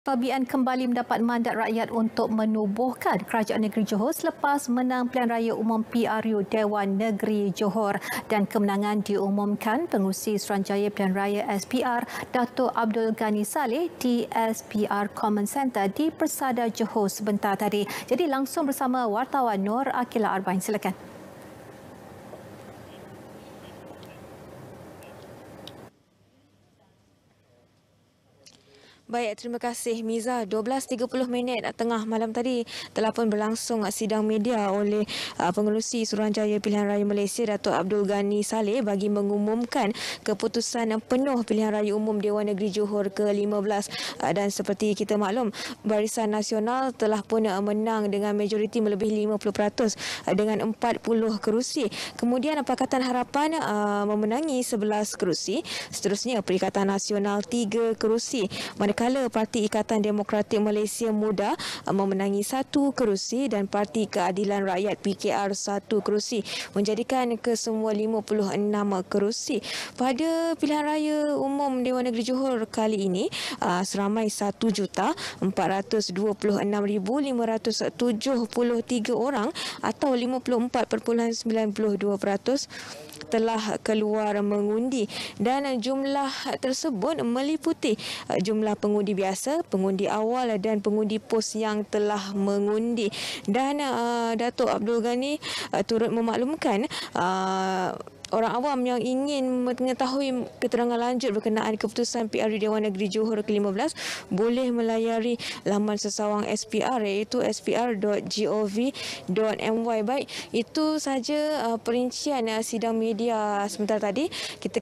Pabian kembali mendapat mandat rakyat untuk menubuhkan Kerajaan Negeri Johor selepas menang pilihan raya umum PRU Dewan Negeri Johor dan kemenangan diumumkan pengusi Seranjaya Pilihan Raya SPR Dato Abdul Ghani Saleh di SPR Common Centre di Persada Johor sebentar tadi. Jadi langsung bersama wartawan Nur Akila Arbain silakan. Baik, terima kasih Miza. 12.30 minit tengah malam tadi telah pun berlangsung sidang media oleh uh, pengurusi Suruhanjaya Pilihan Raya Malaysia Datuk Abdul Ghani Saleh bagi mengumumkan keputusan penuh Pilihan Raya Umum Dewan Negeri Johor ke-15 uh, dan seperti kita maklum Barisan Nasional telah pun uh, menang dengan majoriti melebihi 50% dengan 40 kerusi. Kemudian Pakatan Harapan memenangi 11 kerusi. Seterusnya Perikatan Nasional 3 kerusi. Mereka manakala Parti Ikatan Demokratik Malaysia Muda uh, memenangi satu kerusi dan Parti Keadilan Rakyat PKR satu kerusi menjadikan kesemua 56 kerusi. Pada pilihan raya umum Dewan Negeri Johor kali ini, uh, seramai juta 1,426,573 orang atau 54.92% telah keluar mengundi dan jumlah tersebut meliputi uh, jumlah pengundi pengundi biasa, pengundi awal dan pengundi pos yang telah mengundi. Dan uh, Datuk Abdul Ghani uh, turut memaklumkan uh, orang awam yang ingin mengetahui keterangan lanjut berkenaan keputusan PRU Dewan Negeri Johor ke-15 boleh melayari laman sesawang SPR iaitu spr.gov.my baik itu saja uh, perincian uh, sidang media sementara tadi kita